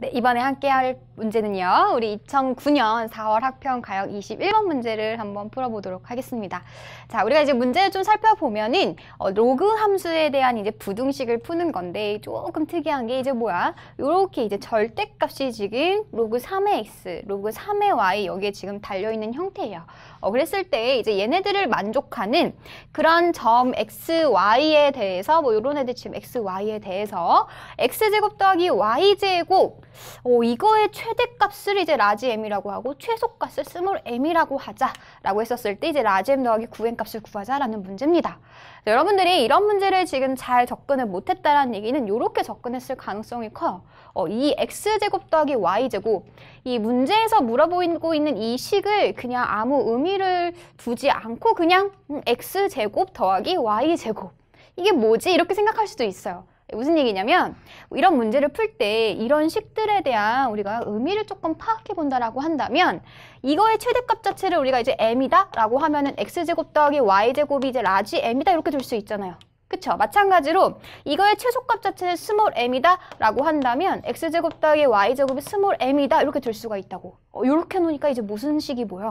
네, 이번에 함께 할 문제는요. 우리 2009년 4월 학평 가역 21번 문제를 한번 풀어보도록 하겠습니다. 자, 우리가 이제 문제를 좀 살펴보면은 어, 로그 함수에 대한 이제 부등식을 푸는 건데 조금 특이한 게 이제 뭐야? 요렇게 이제 절대값이 지금 로그 3의 x, 로그 3의 y 여기에 지금 달려 있는 형태예요. 어, 그랬을 때 이제 얘네들을 만족하는 그런 점 x, y에 대해서 뭐 이런 애들 지금 x, y에 대해서 x제곱 더하기 y제곱 어, 이거의 최대값을 이제 라지 m이라고 하고 최소값을 스몰 m이라고 하자라고 했었을 때 이제 라지 m 더하기 9m 값을 구하자라는 문제입니다. 여러분들이 이런 문제를 지금 잘 접근을 못했다라는 얘기는 이렇게 접근했을 가능성이 커요. 어, 이 x제곱 더하기 y제곱 이 문제에서 물어보고 있는 이 식을 그냥 아무 의미를 두지 않고 그냥 음, x제곱 더하기 y제곱 이게 뭐지? 이렇게 생각할 수도 있어요. 무슨 얘기냐면 이런 문제를 풀 때 이런 식들에 대한 우리가 의미를 조금 파악해 본다라고 한다면 이거의 최대값 자체를 우리가 이제 m이다 라고 하면은 x제곱 더하기 y제곱이 이제 라지 m이다 이렇게 될 수 있잖아요. 그쵸? 마찬가지로 이거의 최소값 자체는 스몰 m이다 라고 한다면 x제곱 더하기 y제곱이 스몰 m이다 이렇게 될 수가 있다고 어, 이렇게 놓으니까 이제 무슨 식이 보여?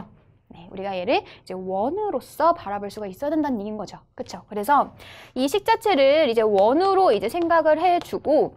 네, 우리가 얘를 이제 원으로서 바라볼 수가 있어야 된다는 얘기인 거죠. 그렇죠? 그래서 이 식 자체를 이제 원으로 이제 생각을 해주고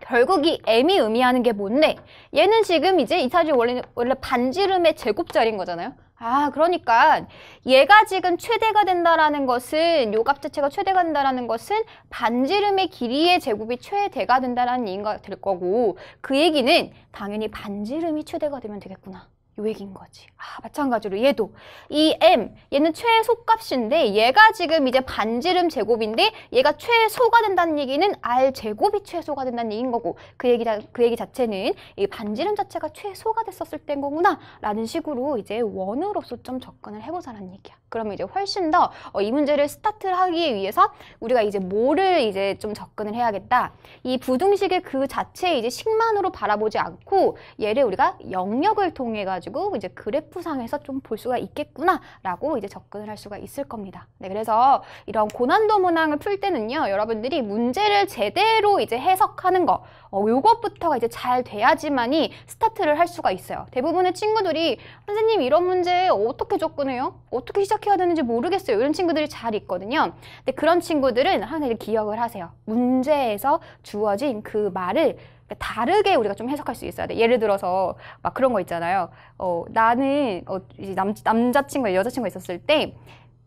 결국 이 m이 의미하는 게 뭔데? 얘는 지금 이제 이사주 원래 원래 반지름의 제곱자리인 거잖아요. 아, 그러니까 얘가 지금 최대가 된다라는 것은 요 값 자체가 최대가 된다라는 것은 반지름의 길이의 제곱이 최대가 된다라는 얘기가 될 거고 그 얘기는 당연히 반지름이 최대가 되면 되겠구나. 요액인 거지. 아, 마찬가지로 얘도 이 m 얘는 최소값인데 얘가 지금 이제 반지름 제곱인데 얘가 최소가 된다는 얘기는 r 제곱이 최소가 된다는 얘기인 거고 그 얘기 그 얘기 자체는 이 반지름 자체가 최소가 됐었을 때인 거구나라는 식으로 이제 원으로서 좀 접근을 해보자는 얘기야. 그러면 이제 훨씬 더이 어, 문제를 스타트를 하기 위해서 우리가 이제 뭐를 이제 좀 접근을 해야겠다. 이 부등식의 그 자체 이제 식만으로 바라보지 않고 얘를 우리가 영역을 통해 가 가지고 이제 그래프상에서 좀 볼 수가 있겠구나라고 이제 접근을 할 수가 있을 겁니다. 네, 그래서 이런 고난도 문항을 풀 때는요, 여러분들이 문제를 제대로 이제 해석하는 거, 어, 요것부터가 이제 잘 돼야지만이 스타트를 할 수가 있어요. 대부분의 친구들이 선생님 이런 문제 어떻게 접근해요? 어떻게 시작해야 되는지 모르겠어요. 이런 친구들이 잘 있거든요. 근데 그런 친구들은 항상 기억을 하세요. 문제에서 주어진 그 말을 그러니까 다르게 우리가 좀 해석할 수 있어야 돼. 예를 들어서 막 그런 거 있잖아요. 어, 나는 어, 남, 남자친구, 여자친구 있었을 때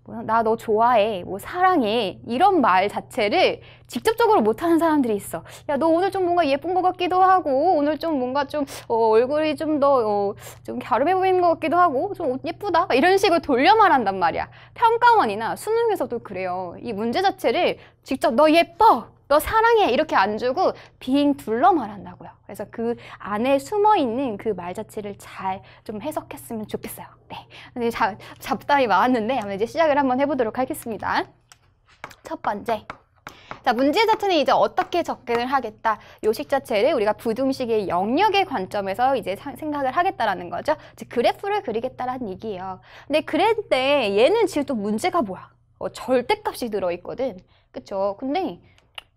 나 너 좋아해, 뭐 사랑해 이런 말 자체를 직접적으로 못하는 사람들이 있어. 야너 오늘 좀 뭔가 예쁜 것 같기도 하고 오늘 좀 뭔가 좀 어, 얼굴이 좀 더좀 어, 갸름해 보이는 것 같기도 하고 좀 예쁘다 이런 식으로 돌려 말한단 말이야. 평가원이나 수능에서도 그래요. 이 문제 자체를 직접 너 예뻐 너 사랑해 이렇게 안 주고 빙 둘러 말한다고요. 그래서 그 안에 숨어 있는 그 말 자체를 잘 좀 해석했으면 좋겠어요. 네, 잡, 잡담이 많았는데 한번 이제 시작을 한번 해보도록 하겠습니다. 첫 번째. 자, 문제 자체는 이제 어떻게 접근을 하겠다. 요식 자체를 우리가 부등식의 영역의 관점에서 이제 생각을 하겠다라는 거죠. 즉, 그래프를 그리겠다라는 얘기예요. 근데 그랬는데 얘는 지금 또 문제가 뭐야? 어, 절대값이 들어있거든. 그쵸? 근데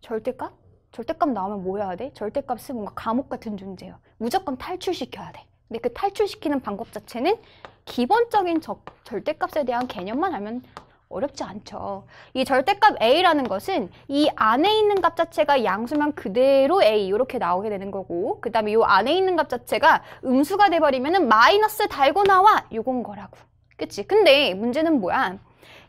절대값? 절대값 나오면 뭐 해야 돼? 절대값은 뭔가 감옥 같은 존재예요. 무조건 탈출시켜야 돼. 근데 그 탈출시키는 방법 자체는 기본적인 저, 절대값에 대한 개념만 알면 어렵지 않죠. 이 절대값 A라는 것은 이 안에 있는 값 자체가 양수면 그대로 A 이렇게 나오게 되는 거고 그 다음에 이 안에 있는 값 자체가 음수가 돼버리면 은 마이너스 달고 나와 요건 거라고. 그치? 근데 문제는 뭐야?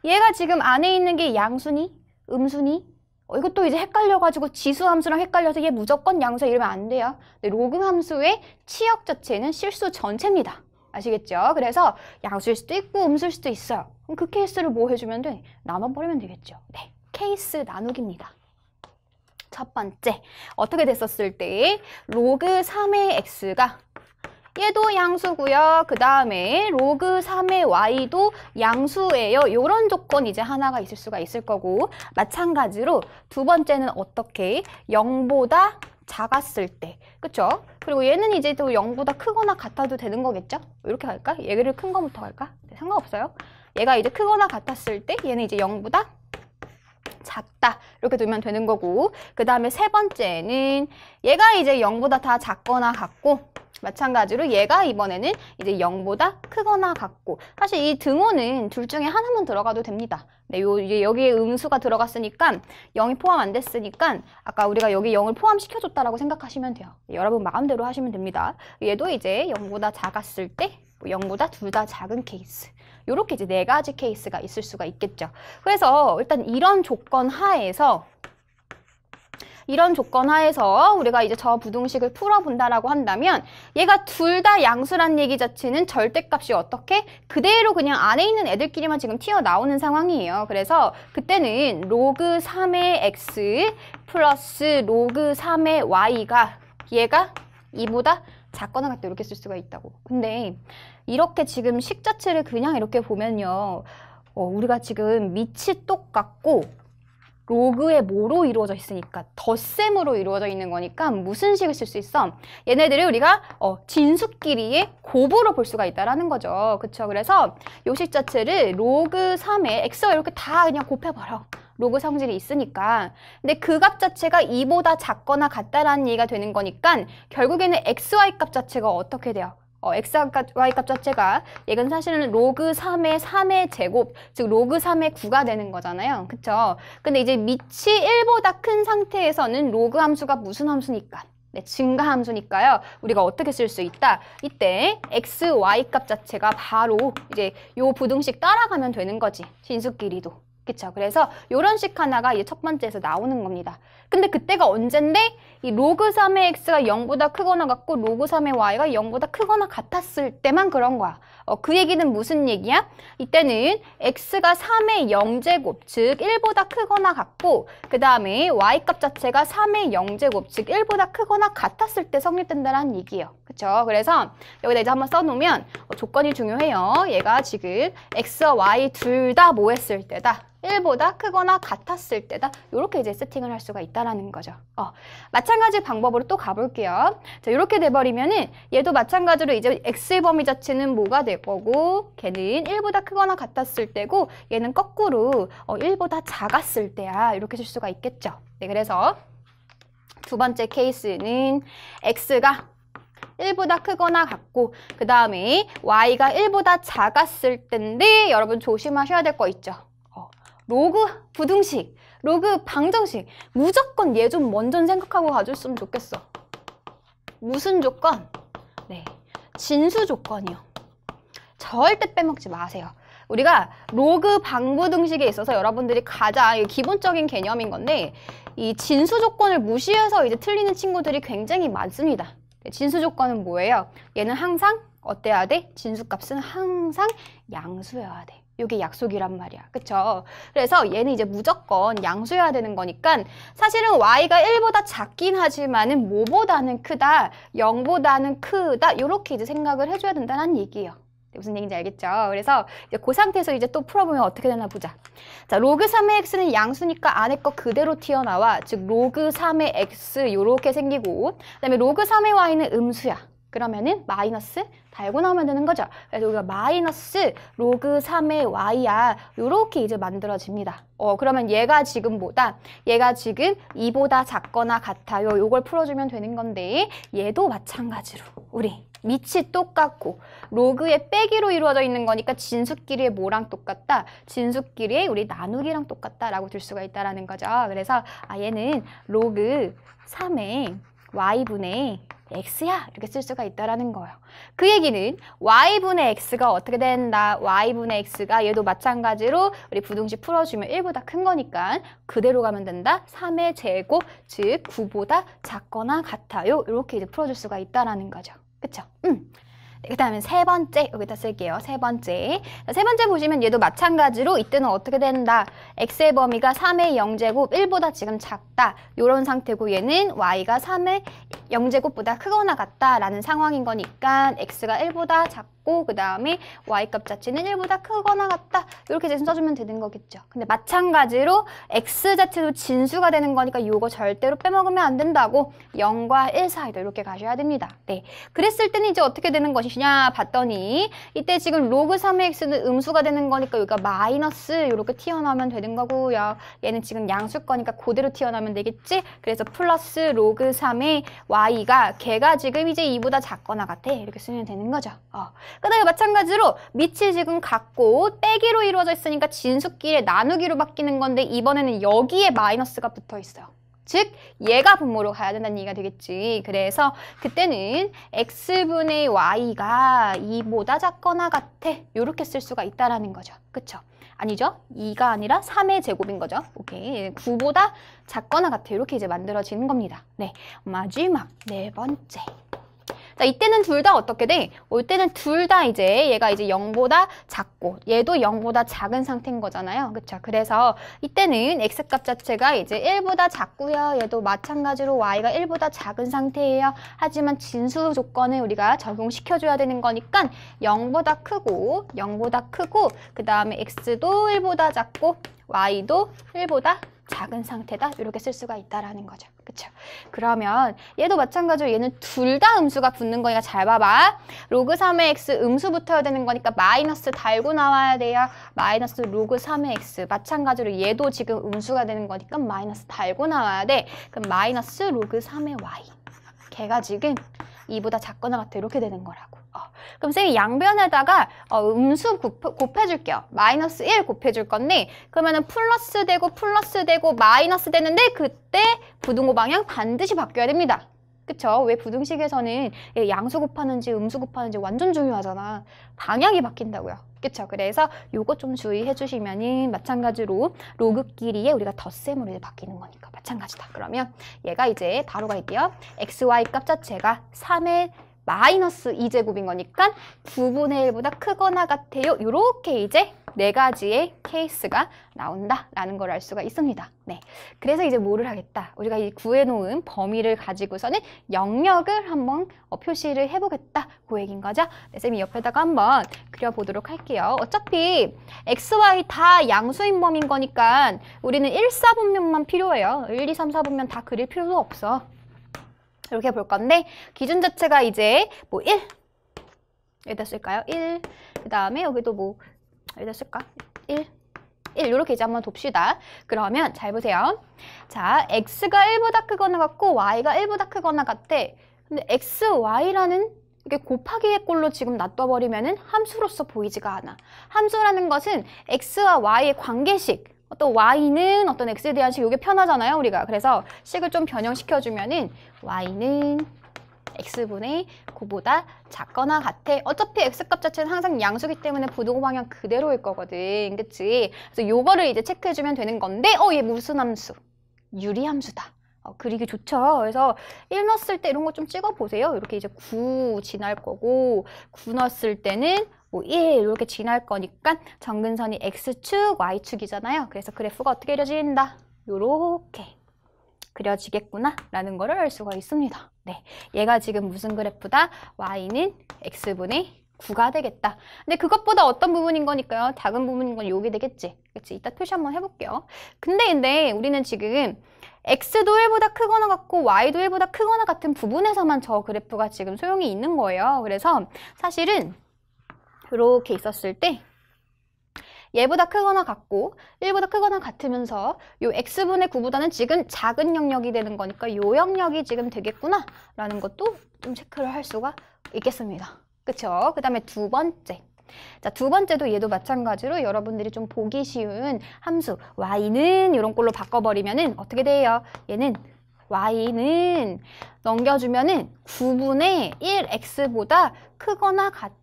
얘가 지금 안에 있는 게 양수니? 음수니? 어, 이것도 이제 헷갈려가지고 지수 함수랑 헷갈려서 얘 무조건 양수 이러면 안 돼요. 근데 로그 함수의 치역 자체는 실수 전체입니다. 아시겠죠? 그래서 양수일 수도 있고 음수일 수도 있어요. 그럼 그 케이스를 뭐 해주면 돼? 나눠버리면 되겠죠. 네, 케이스 나누기입니다. 첫 번째, 어떻게 됐었을 때 로그 3의 x가 얘도 양수고요. 그 다음에 로그 3의 y도 양수예요. 이런 조건 이제 하나가 있을 수가 있을 거고 마찬가지로 두 번째는 어떻게 0보다 작았을 때 그쵸? 그리고 얘는 이제 또 0보다 크거나 같아도 되는 거겠죠? 이렇게 갈까? 얘를 큰 거부터 갈까? 네, 상관없어요. 얘가 이제 크거나 같았을 때 얘는 이제 0보다 작다 이렇게 두면 되는 거고 그 다음에 세 번째는 얘가 이제 0보다 다 작거나 같고 마찬가지로 얘가 이번에는 이제 0보다 크거나 같고 사실 이 등호는 둘 중에 하나만 들어가도 됩니다. 네, 요 이제 여기에 음수가 들어갔으니까 0이 포함 안 됐으니까 아까 우리가 여기 0을 포함시켜줬다라고 생각하시면 돼요. 네, 여러분 마음대로 하시면 됩니다. 얘도 이제 0보다 작았을 때 0보다 뭐 둘다 작은 케이스 이렇게 이제 네 가지 케이스가 있을 수가 있겠죠. 그래서 일단 이런 조건 하에서 이런 조건 하에서 우리가 이제 저 부등식을 풀어본다라고 한다면 얘가 둘 다 양수란 얘기 자체는 절대값이 어떻게 그대로 그냥 안에 있는 애들끼리만 지금 튀어나오는 상황이에요. 그래서 그때는 로그 3의 x 플러스 로그 3의 y가 얘가 이보다 작거나 같다 이렇게 쓸 수가 있다고. 근데 이렇게 지금 식 자체를 그냥 이렇게 보면요. 어, 우리가 지금 밑이 똑같고 로그의 뭐로 이루어져 있으니까 덧셈으로 이루어져 있는 거니까 무슨 식을 쓸 수 있어? 얘네들을 우리가 어, 진수끼리의 곱으로 볼 수가 있다라는 거죠. 그렇죠? 그래서 요 식 자체를 로그 3에 x 가 이렇게 다 그냥 곱해버려. 로그 성질이 있으니까 근데 그 값 자체가 2보다 작거나 같다라는 얘기가 되는 거니까 결국에는 xy 값 자체가 어떻게 돼요? 어, x 와 y값 자체가 얘는 사실은 로그 3의 3의 제곱, 즉 로그 3의 9가 되는 거잖아요. 그쵸? 근데 이제 밑이 1보다 큰 상태에서는 로그 함수가 무슨 함수니까? 네, 증가 함수니까요. 우리가 어떻게 쓸 수 있다? 이때 x, y 값 자체가 바로 이제 요 부등식 따라가면 되는 거지. 진수끼리도. 그렇죠 그래서 이런 식 하나가 이제 첫 번째에서 나오는 겁니다. 근데 그때가 언젠데 이 로그 3의 x가 0보다 크거나 같고 로그 3의 y가 0보다 크거나 같았을 때만 그런 거야. 어, 그 얘기는 무슨 얘기야? 이때는 x가 3의 0제곱, 즉 1보다 크거나 같고 그 다음에 y값 자체가 3의 0제곱, 즉 1보다 크거나 같았을 때 성립된다는 얘기예요. 그렇죠 그래서 여기다 이제 한번 써놓으면 어, 조건이 중요해요. 얘가 지금 x와 y 둘 다 뭐 했을 때다? 1보다 크거나 같았을 때다. 이렇게 이제 세팅을 할 수가 있다라는 거죠. 어, 마찬가지 방법으로 또 가볼게요. 자, 이렇게 돼버리면은 얘도 마찬가지로 이제 x의 범위 자체는 뭐가 될 거고 걔는 1보다 크거나 같았을 때고 얘는 거꾸로 어, 1보다 작았을 때야. 이렇게 줄 수가 있겠죠. 네, 그래서 두 번째 케이스는 x가 1보다 크거나 같고 그 다음에 y가 1보다 작았을 때인데 여러분 조심하셔야 될 거 있죠. 로그 부등식, 로그 방정식 무조건 얘 좀 먼저 생각하고 가줬으면 좋겠어. 무슨 조건? 네, 진수 조건이요. 절대 빼먹지 마세요. 우리가 로그 방부등식에 있어서 여러분들이 가장 기본적인 개념인 건데 이 진수 조건을 무시해서 이제 틀리는 친구들이 굉장히 많습니다. 네, 진수 조건은 뭐예요? 얘는 항상 어때야 돼? 진수값은 항상 양수여야 돼. 이게 약속이란 말이야. 그쵸? 그래서 얘는 이제 무조건 양수해야 되는 거니까 사실은 y가 1보다 작긴 하지만은 뭐보다는 크다, 0보다는 크다 이렇게 이제 생각을 해줘야 된다는 얘기예요. 무슨 얘기인지 알겠죠? 그래서 이제 그 상태에서 이제 또 풀어보면 어떻게 되나 보자. 자, 로그 3의 x는 양수니까 안에 거 그대로 튀어나와. 즉, 로그 3의 x 이렇게 생기고, 그 다음에 로그 3의 y는 음수야. 그러면은 마이너스 달고 나오면 되는 거죠. 그래서 우리가 마이너스 로그 3의 y 야요렇게 이제 만들어집니다. 어 그러면 얘가 지금보다 얘가 지금 이보다 작거나 같아요. 요걸 풀어주면 되는 건데 얘도 마찬가지로 우리 밑이 똑같고 로그의 빼기로 이루어져 있는 거니까 진수끼리의 뭐랑 똑같다? 진수끼리의 우리 나누기랑 똑같다라고 들 수가 있다라는 거죠. 그래서 아 얘는 로그 3의 y분의 x야 이렇게 쓸 수가 있다라는 거예요. 그 얘기는 y분의 x가 어떻게 된다. y분의 x가 얘도 마찬가지로 우리 부등식 풀어주면 1보다 큰 거니까 그대로 가면 된다. 3의 제곱 즉 9보다 작거나 같아요. 이렇게 이제 풀어줄 수가 있다라는 거죠. 그렇죠 음. 그 다음에 세 번째 여기다 쓸게요. 세 번째 세 번째 보시면 얘도 마찬가지로 이때는 어떻게 된다. x의 범위가 3의 0제곱 1보다 지금 작다. 이런 상태고 얘는 y가 3의 0제곱보다 크거나 같다라는 상황인 거니까 x가 1보다 작다. 같고 그 다음에 y값 자체는 1보다 크거나 같다 이렇게 대신 써주면 되는 거겠죠. 근데 마찬가지로 x 자체도 진수가 되는 거니까 이거 절대로 빼먹으면 안 된다고 0과 1사이로 이렇게 가셔야 됩니다. 네, 그랬을 때는 이제 어떻게 되는 것이냐 봤더니 이때 지금 로그 3의 x는 음수가 되는 거니까 여기가 마이너스 이렇게 튀어나오면 되는 거고요. 얘는 지금 양수 거니까 그대로 튀어나오면 되겠지? 그래서 플러스 로그 3의 y가 걔가 지금 이제 2보다 작거나 같아 이렇게 쓰면 되는 거죠. 어. 그다음에 마찬가지로 밑이 지금 같고 빼기로 이루어져 있으니까 진수끼리 나누기로 바뀌는 건데 이번에는 여기에 마이너스가 붙어 있어요. 즉 얘가 분모로 가야 된다는 얘기가 되겠지. 그래서 그때는 x분의 y가 2보다 작거나 같아. 이렇게 쓸 수가 있다라는 거죠. 그쵸? 아니죠? 2가 아니라 3의 제곱인 거죠. 오케이. 9보다 작거나 같아. 이렇게 이제 만들어지는 겁니다. 네, 마지막 네 번째. 자, 이때는 둘 다 어떻게 돼? 올때는둘다 어, 이제 얘가 이제 0보다 작고 얘도 0보다 작은 상태인 거잖아요. 그렇죠? 그래서 이때는 x값 자체가 이제 1보다 작고요. 얘도 마찬가지로 y가 1보다 작은 상태예요. 하지만 진수 조건을 우리가 적용시켜줘야 되는 거니까 0보다 크고 0보다 크고 그 다음에 x도 1보다 작고 y도 1보다 작은 상태다 이렇게 쓸 수가 있다라는 거죠. 그렇죠? 그러면 얘도 마찬가지로 얘는 둘 다 음수가 붙는 거니까 잘 봐봐. 로그 3의 x 음수붙어야 되는 거니까 마이너스 달고 나와야 돼요 마이너스 로그 3의 x 마찬가지로 얘도 지금 음수가 되는 거니까 마이너스 달고 나와야 돼. 그럼 마이너스 로그 3의 y 걔가 지금 2보다 작거나 같아 이렇게 되는 거라고 어. 그럼 쌤이 양변에다가 어, 음수 곱해, 줄게요 마이너스 1 곱해줄 건데 그러면은 플러스 되고 플러스 되고 마이너스 되는데 그때 부등호 방향 반드시 바뀌어야 됩니다 그렇죠왜 부등식에서는 예, 양수 곱하는지 음수 곱하는지 완전 중요하잖아. 방향이 바뀐다고요. 그렇죠 그래서 요거 좀 주의해 주시면은 마찬가지로 로그끼리에 우리가 덧셈으로 이제 바뀌는 거니까 마찬가지다. 그러면 얘가 이제 바로 갈게요. xy 값 자체가 3의 마이너스 2제곱인 거니까 9분의 1보다 크거나 같아요. 이렇게 이제 네 가지의 케이스가 나온다라는 걸 알 수가 있습니다. 네, 그래서 이제 뭐를 하겠다. 우리가 이 구해놓은 범위를 가지고서는 영역을 한번 어, 표시를 해보겠다. 그 얘기인 거죠. 네, 쌤이 옆에다가 한번 그려보도록 할게요. 어차피 x, y 다 양수인 범인 거니까 우리는 1, 4분면만 필요해요. 1, 2, 3, 4분면 다 그릴 필요도 없어. 이렇게 볼 건데 기준 자체가 이제 뭐 1, 여기다 쓸까요? 1, 그 다음에 여기도 뭐 여기다 쓸까? 1, 1 이렇게 이제 한번 돕시다. 그러면 잘 보세요. 자, x가 1보다 크거나 같고 y가 1보다 크거나 같대. 근데 x, y라는 이게 곱하기의 꼴로 지금 놔둬버리면 은 함수로서 보이지가 않아. 함수라는 것은 x와 y의 관계식, 어떤 y는 어떤 x에 대한 식, 이게 편하잖아요, 우리가. 그래서 식을 좀 변형시켜주면은 y는 x분의 9보다 작거나 같아. 어차피 x값 자체는 항상 양수기 때문에 부동 방향 그대로일 거거든. 그치? 그래서 요거를 이제 체크해주면 되는 건데 어얘 무슨 함수? 유리함수다. 어, 그리기 좋죠. 그래서 1 넣었을 때 이런 거 좀 찍어보세요. 이렇게 이제 9 지날 거고 9 넣었을 때는 뭐1 이렇게 지날 거니까 정근선이 x축, y축이잖아요. 그래서 그래프가 어떻게 이려진다 요렇게 그려지겠구나 라는 거를 알 수가 있습니다. 네, 얘가 지금 무슨 그래프다? y는 x분의 9가 되겠다. 근데 그것보다 어떤 부분인 거니까요? 작은 부분인 건 여기 되겠지. 그치? 이따 표시 한번 해볼게요. 근데 근데 우리는 지금 x도 1보다 크거나 같고 y도 1보다 크거나 같은 부분에서만 저 그래프가 지금 소용이 있는 거예요. 그래서 사실은 이렇게 있었을 때 얘보다 크거나 같고 1보다 크거나 같으면서 요 x분의 9보다는 지금 작은 영역이 되는 거니까 요 영역이 지금 되겠구나 라는 것도 좀 체크를 할 수가 있겠습니다. 그쵸? 그 다음에 두 번째 자, 두 번째도 얘도 마찬가지로 여러분들이 좀 보기 쉬운 함수 y는 이런 걸로 바꿔버리면은 어떻게 돼요? 얘는 y는 넘겨주면은 9분의 1x보다 크거나 같아.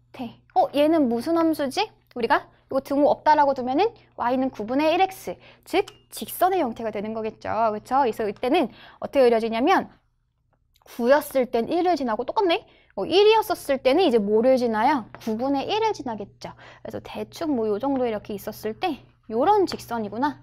어, 얘는 무슨 함수지? 우리가 이거 등호 없다라고 두면은 y는 9분의 1x, 즉 직선의 형태가 되는 거겠죠. 그렇죠? 그래서 이때는 어떻게 그려지냐면 9였을 땐 1을 지나고 똑같네? 어, 뭐 1이었었을 때는 이제 뭐를 지나요? 9분의 1을 지나겠죠. 그래서 대충 뭐 요 정도 이렇게 있었을 때 요런 직선이구나.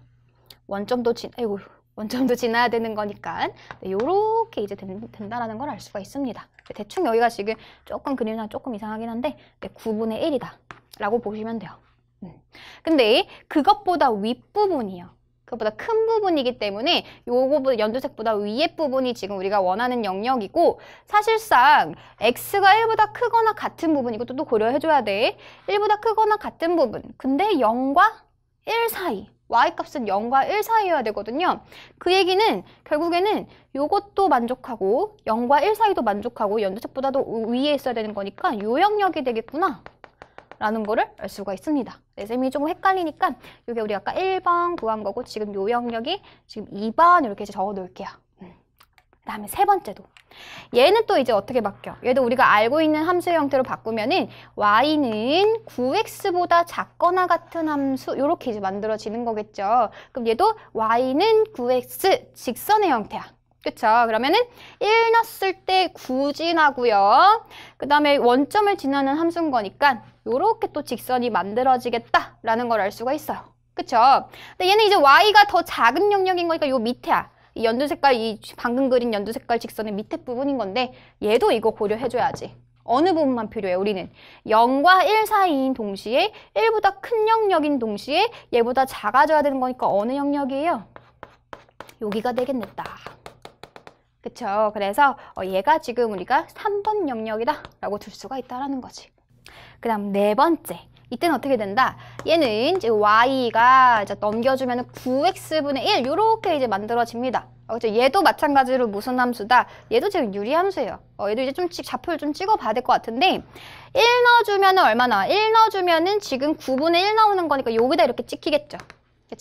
원점도 지, 아이고, 원점도 지나야 되는 거니까 네, 요렇게 이제 된, 다라는 걸 알 수가 있습니다. 네, 대충 여기가 지금 조금 그림이 조금 이상하긴 한데 네, 9분의 1이다 라고 보시면 돼요. 음. 근데 그것보다 윗부분이요. 그것보다 큰 부분이기 때문에 요거 보다 연두색보다 위의 부분이 지금 우리가 원하는 영역이고 사실상 x가 1보다 크거나 같은 부분 이것도 또 고려해줘야 돼. 1보다 크거나 같은 부분 근데 0과 1 사이 y값은 0과 1 사이여야 되거든요. 그 얘기는 결국에는 이것도 만족하고 0과 1 사이도 만족하고 연두색보다도 위에 있어야 되는 거니까 요 영역이 되겠구나. 라는 거를 알 수가 있습니다. 네, 쌤이 조금 헷갈리니까 이게 우리 아까 1번 구한 거고 지금 요 영역이 지금 2번 이렇게 이제 적어 놓을게요. 음. 그 다음에 세 번째도 얘는 또 이제 어떻게 바뀌어? 얘도 우리가 알고 있는 함수의 형태로 바꾸면은 y는 9x보다 작거나 같은 함수 이렇게 이제 만들어지는 거겠죠. 그럼 얘도 y는 9x 직선의 형태야. 그쵸? 그러면은 1 났을 때 구진하고요. 그 다음에 원점을 지나는 함수인 거니까 요렇게또 직선이 만들어지겠다라는 걸 알 수가 있어요. 그쵸? 근데 얘는 이제 y가 더 작은 영역인 거니까 요 밑에 이 연두 색깔, 이 방금 그린 연두 색깔 직선의 밑에 부분인 건데 얘도 이거 고려해줘야지. 어느 부분만 필요해 우리는 0과 1 사이인 동시에 1보다 큰 영역인 동시에 얘보다 작아져야 되는 거니까 어느 영역이에요? 여기가 되겠네 딱. 그쵸? 그래서 어, 얘가 지금 우리가 3번 영역이다 라고 둘 수가 있다라는 거지. 그 다음 네 번째. 이때는 어떻게 된다? 얘는 이제 y가 이제 넘겨주면 9x분의 1 이렇게 이제 만들어집니다. 어, 그렇 얘도 마찬가지로 무슨 함수다? 얘도 지금 유리함수예요. 어, 얘도 이제 좀 찍, 좌표를 좀 찍어봐야 될 것 같은데 1 넣어주면 얼마나? 1 넣어주면 지금 9분의 1 나오는 거니까 여기다 이렇게 찍히겠죠.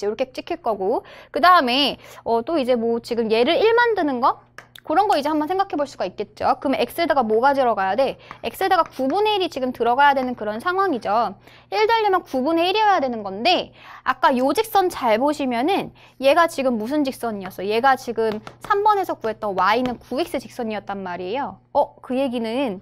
이렇게 찍힐 거고 그 다음에 어, 또 이제 뭐 지금 얘를 1 만드는 거? 그런 거 이제 한번 생각해 볼 수가 있겠죠. 그럼 x에다가 뭐가 들어가야 돼? x에다가 9분의 1이 지금 들어가야 되는 그런 상황이죠. 1 달려면 9분의 1이어야 되는 건데 아까 요 직선 잘 보시면은 얘가 지금 무슨 직선이었어? 얘가 지금 3번에서 구했던 y는 9x 직선이었단 말이에요. 어? 그 얘기는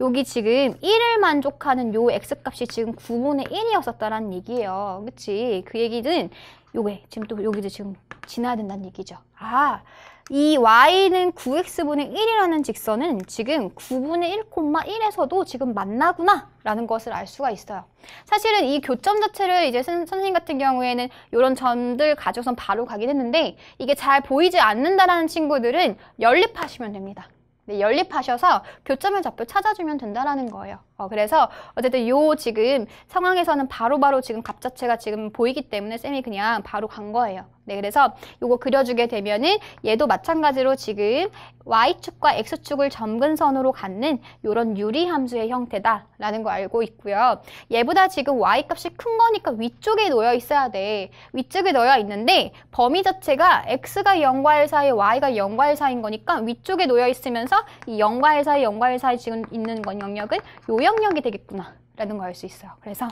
여기 지금 1을 만족하는 요 x값이 지금 9분의 1이었었다라는 얘기예요. 그치? 그 얘기는 요게 지금 또 여기도 지금 지나야 된다는 얘기죠. 아, 이 y는 9x분의 1이라는 직선은 지금 9분의 1,1에서도 지금 만나구나 라는 것을 알 수가 있어요. 사실은 이 교점 자체를 이제 선, 생님 같은 경우에는 이런 점들 가져선 바로 가긴 했는데 이게 잘 보이지 않는다라는 친구들은 연립하시면 됩니다. 네, 연립하셔서 교점을 잡고 찾아주면 된다라는 거예요. 어, 그래서 어쨌든 요 지금 상황에서는 바로바로 바로 지금 값 자체가 지금 보이기 때문에 쌤이 그냥 바로 간 거예요. 네, 그래서 이거 그려주게 되면은 얘도 마찬가지로 지금 Y축과 X축을 점근선으로 갖는 이런 유리 함수의 형태다라는 거 알고 있고요. 얘보다 지금 Y값이 큰 거니까 위쪽에 놓여 있어야 돼. 위쪽에 놓여 있는데 범위 자체가 X가 0과 1 사이, Y가 0과 1 사이인 거니까 위쪽에 놓여 있으면서 이 0과 1 사이, 0과 1 사이 지금 있는 건 영역은 요 영역이 되겠구나 라는 걸알수 있어요. 그래서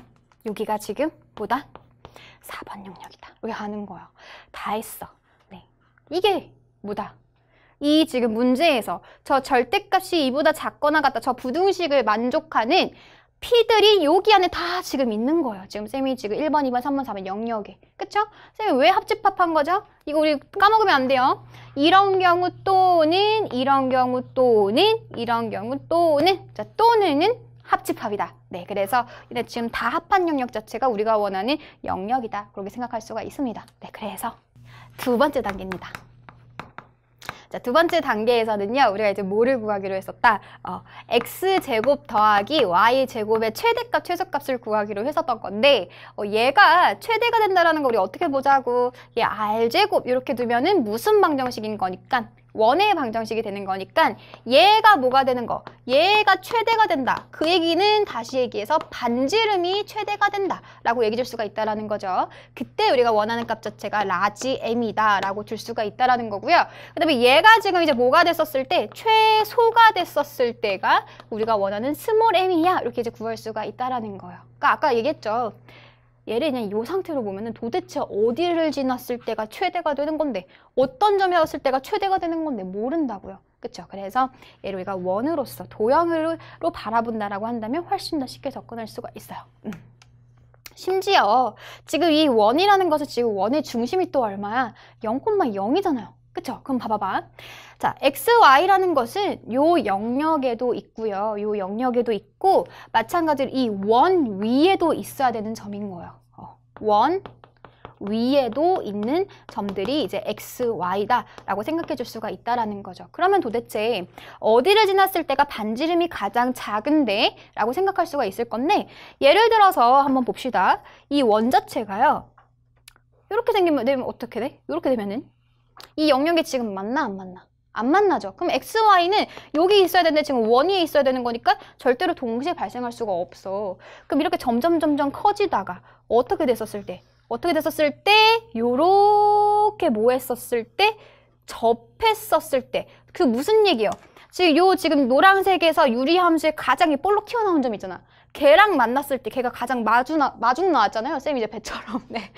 여기가 지금 보다 4번 영역이다. 여기 가는 거야? 다 했어. 네. 이게 뭐다? 이 지금 문제에서 저 절대값이 이보다 작거나 같다. 저 부등식을 만족하는 P들이 여기 안에 다 지금 있는 거예요. 지금 쌤이 지금 1번, 2번, 3번, 4번 영역에. 그쵸? 쌤이 왜 합집합한 거죠? 이거 우리 까먹으면 안 돼요. 이런 경우 또는, 이런 경우 또는, 이런 경우 또는. 자, 또는 합집합이다. 네, 그래서 이제 지금 다 합한 영역 자체가 우리가 원하는 영역이다. 그렇게 생각할 수가 있습니다. 네, 그래서 두 번째 단계입니다. 자, 두 번째 단계에서는요, 우리가 이제 뭐를 구하기로 했었다? 어, x제곱 더하기 y제곱의 최대값, 최소값을 구하기로 했었던 건데, 어, 얘가 최대가 된다라는 걸 우리 어떻게 보자고, 얘 예, r제곱 이렇게 두면은 무슨 방정식인 거니까, 원의 방정식이 되는 거니까 얘가 뭐가 되는 거 얘가 최대가 된다 그 얘기는 다시 얘기해서 반지름이 최대가 된다 라고 얘기 해줄 수가 있다는 라 거죠 그때 우리가 원하는 값 자체가 라지 m이다 라고 줄 수가 있다는 라 거고요 그 다음에 얘가 지금 이제 뭐가 됐었을 때 최소가 됐었을 때가 우리가 원하는 스몰 m이야 이렇게 이제 구할 수가 있다는 라 거예요 그러니까 아까 얘기했죠 얘를 그냥 이 상태로 보면은 도대체 어디를 지났을 때가 최대가 되는 건데 어떤 점에 왔을 때가 최대가 되는 건데 모른다고요. 그렇죠? 그래서 얘를 우리가 원으로서 도형으로 바라본다라고 한다면 훨씬 더 쉽게 접근할 수가 있어요. 음. 심지어 지금 이 원이라는 것은 지금 원의 중심이 또 얼마야? 0,0이잖아요. 그쵸? 그럼 봐봐봐. 자, XY라는 것은 요 영역에도 있고요. 요 영역에도 있고 마찬가지로 이 원 위에도 있어야 되는 점인 거예요. 어, 원 위에도 있는 점들이 이제 x, y다 라고 생각해 줄 수가 있다라는 거죠. 그러면 도대체 어디를 지났을 때가 반지름이 가장 작은데 라고 생각할 수가 있을 건데 예를 들어서 한번 봅시다. 이 원 자체가요. 이렇게 생기면 되면 어떻게 돼? 이렇게 되면은 이 영역이 지금 맞나 안 맞나? 안 만나죠. 그럼 x, y는 여기 있어야 되는데 지금 원위에 있어야 되는 거니까 절대로 동시에 발생할 수가 없어. 그럼 이렇게 점점 점점 커지다가 어떻게 됐었을 때 어떻게 됐었을 때 요렇게 뭐 했었을 때 접했었을 때 그 무슨 얘기요? 예 지금 요 지금 노란색에서 유리함수의 가장 이 볼록 튀어나온 점 있잖아. 걔랑 만났을 때 걔가 가장 마주 마중 나왔잖아요. 쌤 이제 배처럼. 네.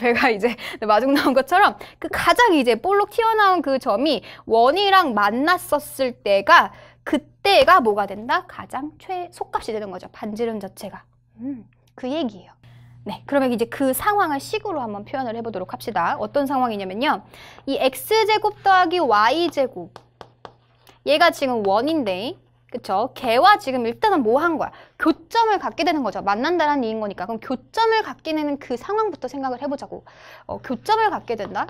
배가 이제 마중 나온 것처럼 그 가장 이제 볼록 튀어나온 그 점이 원이랑 만났었을 때가 그때가 뭐가 된다? 가장 최소값이 되는 거죠. 반지름 자체가. 음, 그 얘기예요. 네, 그러면 이제 그 상황을 식으로 한번 표현을 해보도록 합시다. 어떤 상황이냐면요. 이 x제곱 더하기 y제곱. 얘가 지금 원인데 그쵸? 개와 지금 일단은 뭐 한 거야? 교점을 갖게 되는 거죠. 만난다라는 이인 거니까. 그럼 교점을 갖게 되는 그 상황부터 생각을 해보자고. 어, 교점을 갖게 된다?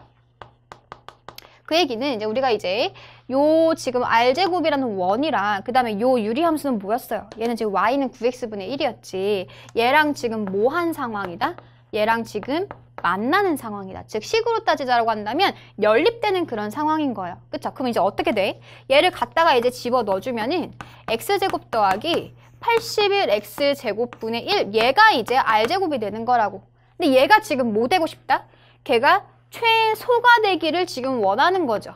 그 얘기는 이제 우리가 이제 요 지금 R제곱이라는 원이랑 그 다음에 요 유리함수는 뭐였어요? 얘는 지금 Y는 9X분의 1이었지. 얘랑 지금 뭐 한 상황이다? 얘랑 지금 만나는 상황이다. 즉 식으로 따지자라고 한다면 연립되는 그런 상황인 거예요. 그렇죠? 그럼 이제 어떻게 돼? 얘를 갖다가 이제 집어 넣어주면은 x제곱 더하기 81x제곱분의 1 얘가 이제 r제곱이 되는 거라고. 근데 얘가 지금 뭐 되고 싶다? 걔가 최소가 되기를 지금 원하는 거죠.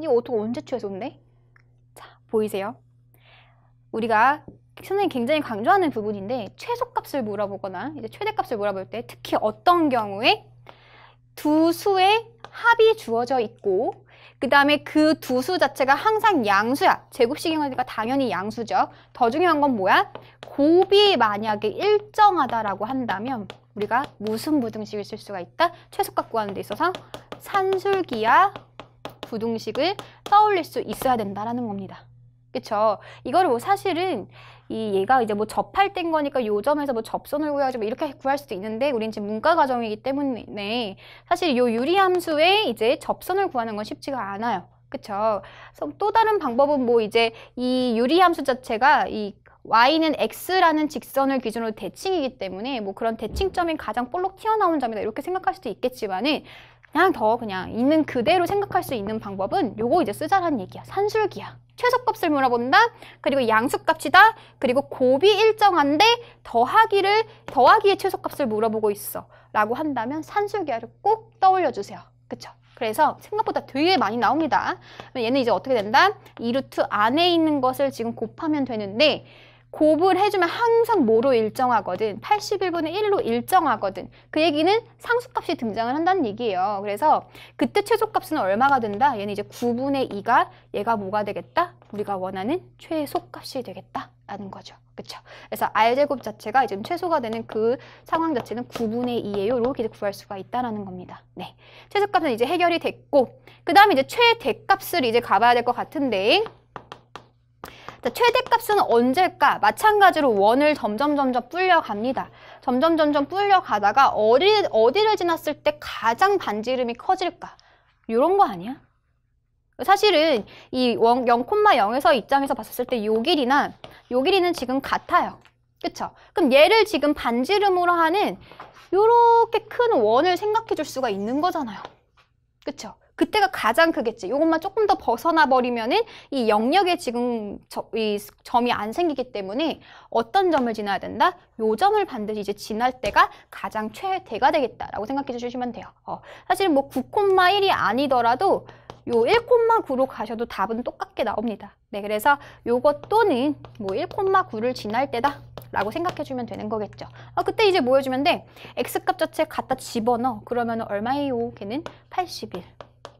이 오토 언제 최소인데? 자, 보이세요? 우리가 선생님이 굉장히 강조하는 부분인데 최소값을 물어보거나 이제 최대값을 물어볼 때 특히 어떤 경우에 두 수의 합이 주어져 있고 그 다음에 그 두 수 자체가 항상 양수야. 제곱식이니까 당연히 양수죠. 더 중요한 건 뭐야? 곱이 만약에 일정하다라고 한다면 우리가 무슨 부등식을 쓸 수가 있다? 최소값 구하는 데 있어서 산술기야 부등식을 떠올릴 수 있어야 된다라는 겁니다. 그쵸? 이거를 뭐 사실은 이 얘가 이제 뭐 접할 땐 거니까 요 점에서 뭐 접선을 구해야지 뭐 이렇게 구할 수도 있는데 우린 지금 문과 과정이기 때문에 사실 요 유리함수에 이제 접선을 구하는 건 쉽지가 않아요. 그쵸? 그래서 또 다른 방법은 뭐 이제 이 유리함수 자체가 이 y는 x라는 직선을 기준으로 대칭이기 때문에 뭐 그런 대칭점이 가장 볼록 튀어나온 점이다 이렇게 생각할 수도 있겠지만은 그냥 더 그냥 있는 그대로 생각할 수 있는 방법은 요거 이제 쓰자라는 얘기야. 산술기야. 최소값을 물어본다. 그리고 양수값이다. 그리고 곱이 일정한데 더하기를 더하기의 최소값을 물어보고 있어. 라고 한다면 산술계열을 꼭 떠올려 주세요. 그쵸? 그래서 생각보다 되게 많이 나옵니다. 얘는 이제 어떻게 된다? 이루트 안에 있는 것을 지금 곱하면 되는데 곱을 해주면 항상 뭐로 일정하거든 81분의 1로 일정하거든 그 얘기는 상수값이 등장을 한다는 얘기예요 그래서 그때 최소값은 얼마가 된다 얘는 이제 9분의 2가 얘가 뭐가 되겠다 우리가 원하는 최소값이 되겠다 라는 거죠 그렇죠 그래서 r제곱 자체가 지금 최소가 되는 그 상황 자체는 9분의 2예요 이렇게 구할 수가 있다는 겁니다 네 최소값은 이제 해결이 됐고 그 다음에 이제 최대값을 이제 가봐야 될 것 같은데 최대값은 언제일까? 마찬가지로 원을 점점 점점 불려갑니다. 점점 점점 불려가다가 어디, 어디를 지났을 때 가장 반지름이 커질까? 이런 거 아니야? 사실은 이 0, 0,0에서 입장에서 봤을 때 요 길이나 요 길이는 지금 같아요. 그쵸? 그럼 얘를 지금 반지름으로 하는 이렇게큰 원을 생각해 줄 수가 있는 거잖아요. 그쵸? 그때가 가장 크겠지. 이것만 조금 더 벗어나 버리면은 이 영역에 지금 저, 이 점이 안 생기기 때문에 어떤 점을 지나야 된다? 요 점을 반드시 이제 지날 때가 가장 최대가 되겠다라고 생각해 주시면 돼요. 어, 사실 뭐 9,1이 아니더라도 요 1,9로 가셔도 답은 똑같게 나옵니다. 네, 그래서 요것 또는 뭐 1,9를 지날 때다. 라고 생각해주면 되는 거겠죠. 아, 그때 이제 뭐여주면 돼? x값 자체 갖다 집어넣어. 그러면 얼마예요? 걔는 81.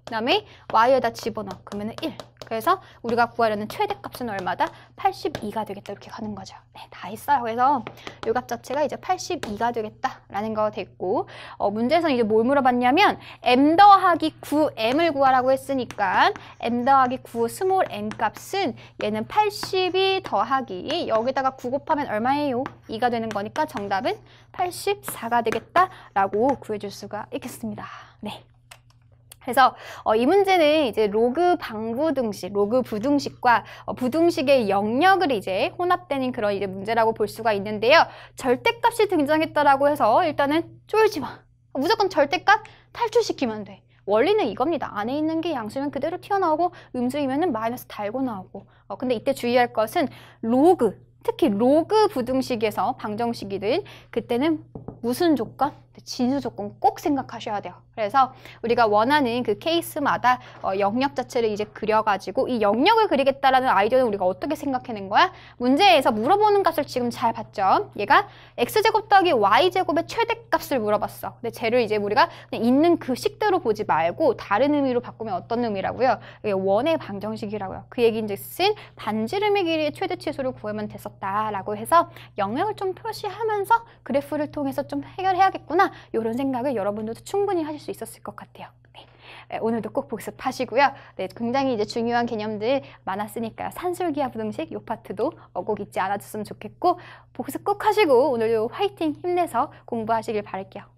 그다음에 y에다 집어넣어. 그러면 1. 그래서 우리가 구하려는 최대값은 얼마다? 82가 되겠다. 이렇게 가는 거죠. 네, 다 했어요. 그래서 요 값 자체가 이제 82가 되겠다라는 거 됐고 어, 문제에서는 이제 뭘 물어봤냐면 m 더하기 9m을 구하라고 했으니까 m 더하기 9 스몰 m 값은 얘는 82 더하기 여기다가 9 곱하면 얼마예요? 2가 되는 거니까 정답은 84가 되겠다라고 구해줄 수가 있겠습니다. 네. 그래서 어, 이 문제는 이제 로그 방부등식, 로그 부등식과 어, 부등식의 영역을 이제 혼합되는 그런 이제 문제라고 볼 수가 있는데요. 절대값이 등장했다라고 해서 일단은 쫄지 마. 무조건 절대값 탈출시키면 돼. 원리는 이겁니다. 안에 있는 게 양수면 그대로 튀어나오고 음수이면 마이너스 달고 나오고 어, 근데 이때 주의할 것은 로그, 특히 로그 부등식에서 방정식이든 그때는 무슨 조건? 그 진수 조건 꼭 생각하셔야 돼요. 그래서 우리가 원하는 그 케이스마다 어, 영역 자체를 이제 그려가지고 이 영역을 그리겠다라는 아이디어는 우리가 어떻게 생각해낸 거야? 문제에서 물어보는 값을 지금 잘 봤죠? 얘가 x제곱 더하기 y제곱의 최대값을 물어봤어. 근데 쟤를 이제 우리가 있는 그 식대로 보지 말고 다른 의미로 바꾸면 어떤 의미라고요? 이게 원의 방정식이라고요. 그 얘기인즉슨 반지름의 길이의 최대 최소를 구하면 됐었다라고 해서 영역을 좀 표시하면서 그래프를 통해서 좀 해결해야겠구나 하나 이런 생각을 여러분들도 충분히 하실 수 있었을 것 같아요. 네, 오늘도 꼭 복습하시고요. 네, 굉장히 이제 중요한 개념들 많았으니까 산술기와부동식요 파트도 꼭 잊지 않아줬으면 좋겠고 복습 꼭 하시고 오늘도 화이팅 힘내서 공부하시길 바랄게요.